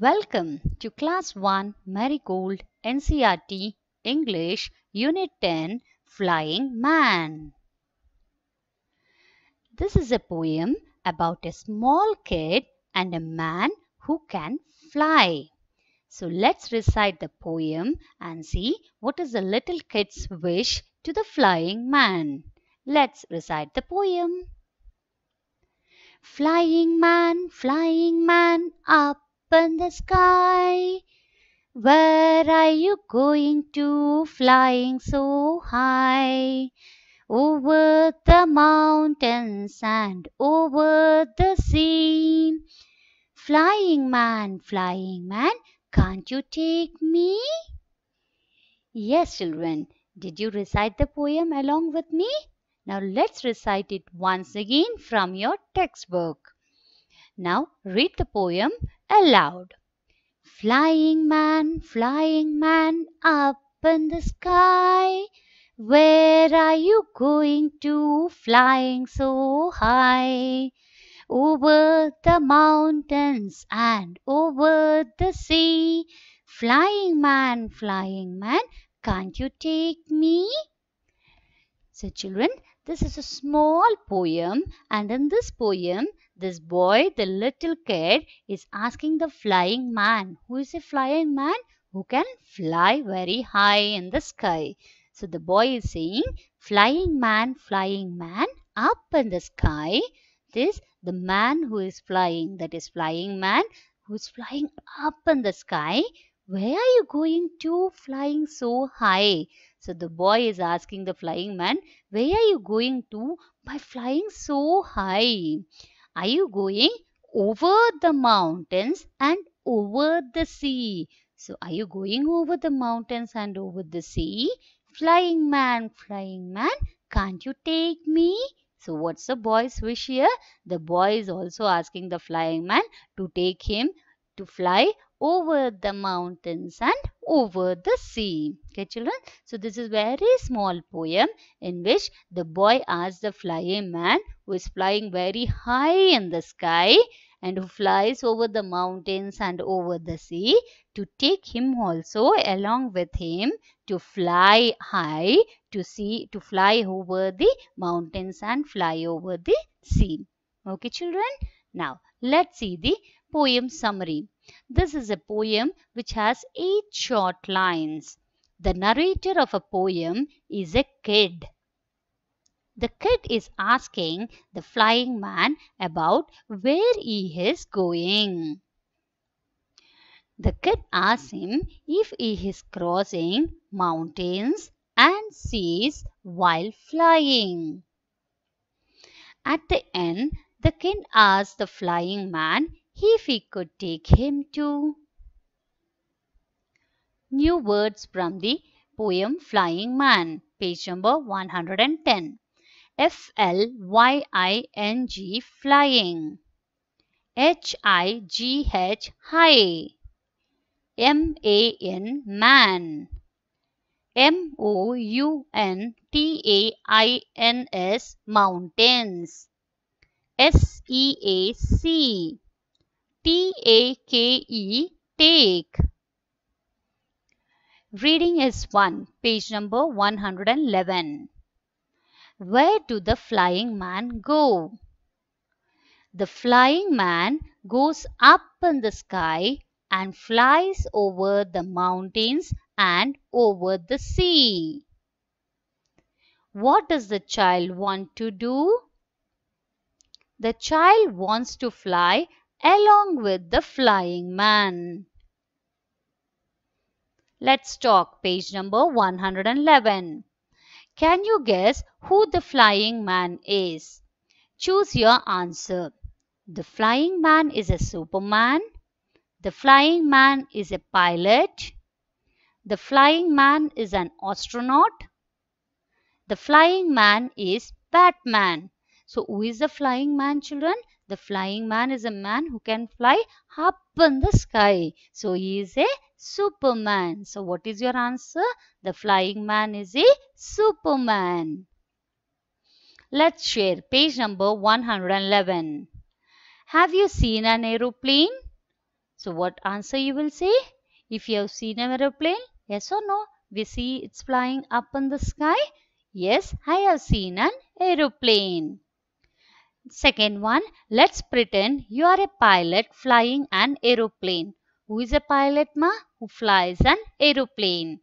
Welcome to Class 1 Marigold NCRT English Unit 10 Flying Man. This is a poem about a small kid and a man who can fly. So let's recite the poem and see what is the little kid's wish to the flying man. Let's recite the poem. Flying man, flying man, up in the sky? Where are you going to, flying so high? Over the mountains and over the sea. Flying man, flying man, can't you take me? Yes, children. Did you recite the poem along with me? Now let's recite it once again from your textbook. Now read the poem aloud Flying man, flying man, up in the sky, Where are you going to, flying so high? Over the mountains and over the sea, Flying man, flying man, can't you take me? So children, this is a small poem and in this poem this boy, the little kid, is asking the flying man. Who is a flying man? Who can fly very high in the sky. So the boy is saying, flying man, flying man, up in the sky. This, the man who is flying, that is flying man, who's flying up in the sky. Where are you going to flying so high? So the boy is asking the flying man, where are you going to by flying so high? Are you going over the mountains and over the sea? So, are you going over the mountains and over the sea? Flying man, flying man, can't you take me? So, what's the boy's wish here? The boy is also asking the flying man to take him to fly over the mountains and over the sea. Okay, children? So, this is very small poem in which the boy asks the flying man who is flying very high in the sky and who flies over the mountains and over the sea to take him also along with him to fly high to see to fly over the mountains and fly over the sea. Okay, children? Now, let's see the poem summary. This is a poem which has eight short lines. The narrator of a poem is a kid. The kid is asking the flying man about where he is going. The kid asks him if he is crossing mountains and seas while flying. At the end, the kid asks the flying man if he could take him to New words from the poem Flying Man, page number 110. F L Y I N G flying. H I G H high. M A N man. M O U N T A I N S mountains. S E A C T A K E, take. Reading is 1, page number 111. Where do the flying man go? The flying man goes up in the sky and flies over the mountains and over the sea. What does the child want to do? The child wants to fly along with the flying man. Let's talk page number 111. Can you guess who the flying man is? Choose your answer. The flying man is a superman. The flying man is a pilot. The flying man is an astronaut. The flying man is Batman. So who is the flying man children? The flying man is a man who can fly up in the sky. So he is a superman. So what is your answer? The flying man is a superman. Let's share page number 111. Have you seen an aeroplane? So what answer you will say? If you have seen an aeroplane, yes or no? We see it's flying up in the sky. Yes, I have seen an aeroplane. Second one, let's pretend you are a pilot flying an aeroplane. Who is a pilot ma? Who flies an aeroplane.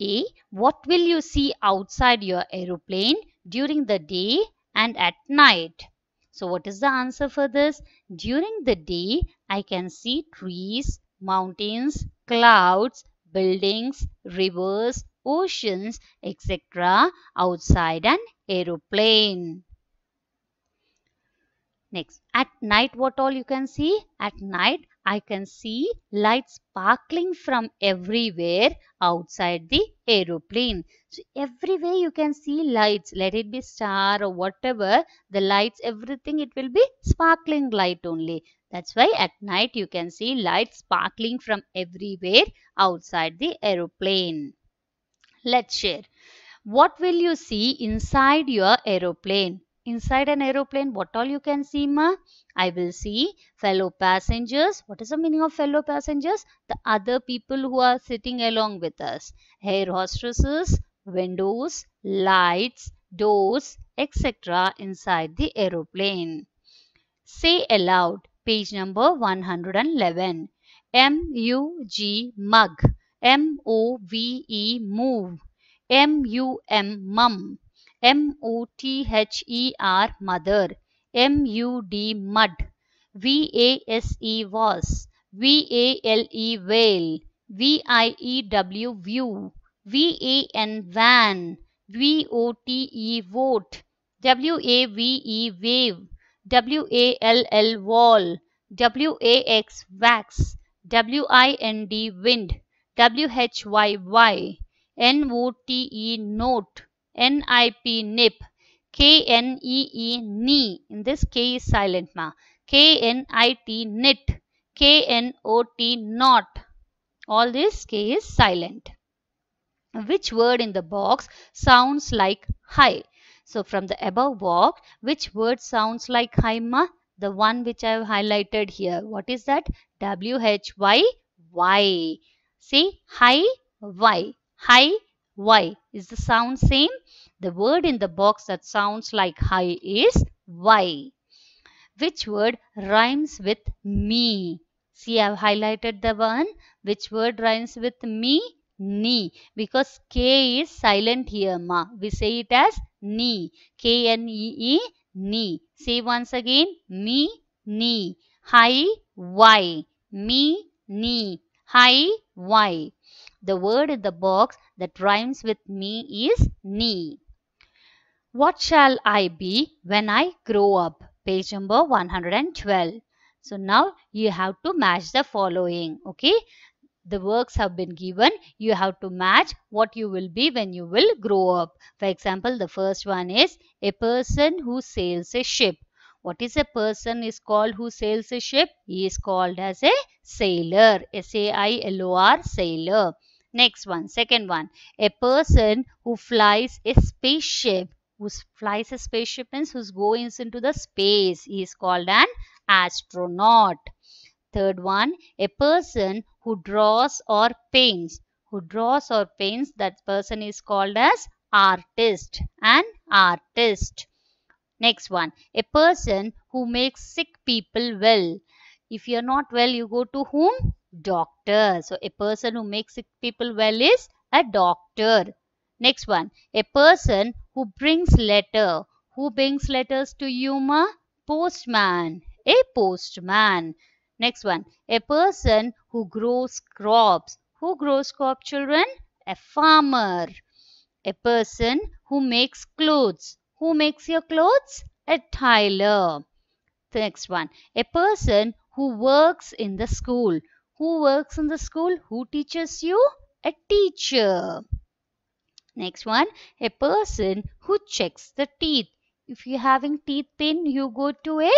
A. What will you see outside your aeroplane during the day and at night? So what is the answer for this? During the day, I can see trees, mountains, clouds, buildings, rivers, oceans, etc. outside an aeroplane. Next, at night what all you can see? At night I can see lights sparkling from everywhere outside the aeroplane. So everywhere you can see lights. Let it be star or whatever. The lights, everything it will be sparkling light only. That's why at night you can see lights sparkling from everywhere outside the aeroplane. Let's share. What will you see inside your aeroplane? inside an aeroplane what all you can see ma i will see fellow passengers what is the meaning of fellow passengers the other people who are sitting along with us air hostesses windows lights doors etc inside the aeroplane say aloud page number 111 m u g mug m o v e move m u m mum M O T H E R mother M U D mud V A S E was V A L E whale V I E W view V A N van V O T E vote W A V E wave W A L L wall W A X wax W I N D wind W H Y Y N O T E note NIP, NIP, KNEE, knee. In this K is silent ma. KNIT, knit, KNOT, not. All this K is silent. Which word in the box sounds like high? So from the above box, which word sounds like high ma? The one which I have highlighted here. What is that? W H Y Y. See, high Y. High Y. Is the sound same? The word in the box that sounds like high is Y. Which word rhymes with me? See, I have highlighted the one. Which word rhymes with me? Knee. Because K is silent here, ma. We say it as ni. K-N-E-E, -E, knee. Say once again, me, knee. Hi, why. Me, knee. Hi, why. The word in the box that rhymes with me is knee. What shall I be when I grow up? Page number 112. So now you have to match the following. Okay. The works have been given. You have to match what you will be when you will grow up. For example, the first one is a person who sails a ship. What is a person is called who sails a ship? He is called as a sailor. S-A-I-L-O-R, sailor. Next one, second one. A person who flies a spaceship. Who flies a spaceship means who goes into the space. He is called an astronaut. Third one, a person who draws or paints. Who draws or paints, that person is called as artist. An artist. Next one, a person who makes sick people well. If you are not well, you go to whom? doctor. So a person who makes people well is a doctor. Next one, a person who brings letter. Who brings letters to Yuma? Postman. A postman. Next one, a person who grows crops. Who grows crop children? A farmer. A person who makes clothes. Who makes your clothes? A tailor. Next one, a person who works in the school. Who works in the school? Who teaches you? A teacher. Next one, a person who checks the teeth. If you're having teeth pain, you go to a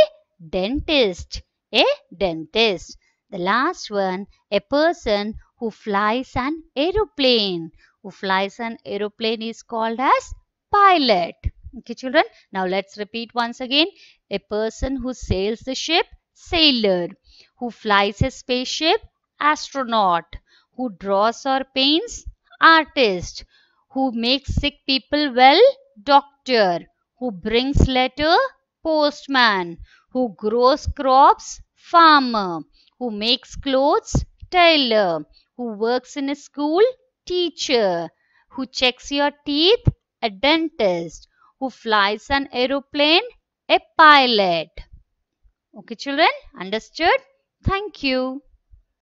dentist. A dentist. The last one, a person who flies an aeroplane. Who flies an aeroplane is called as pilot. Okay, children. Now let's repeat once again. A person who sails the ship, sailor. Who flies a spaceship? Astronaut. Who draws or paints? Artist. Who makes sick people well? Doctor. Who brings letter? Postman. Who grows crops? Farmer. Who makes clothes? Tailor. Who works in a school? Teacher. Who checks your teeth? A dentist. Who flies an aeroplane? A pilot. Okay children, understood? Thank you.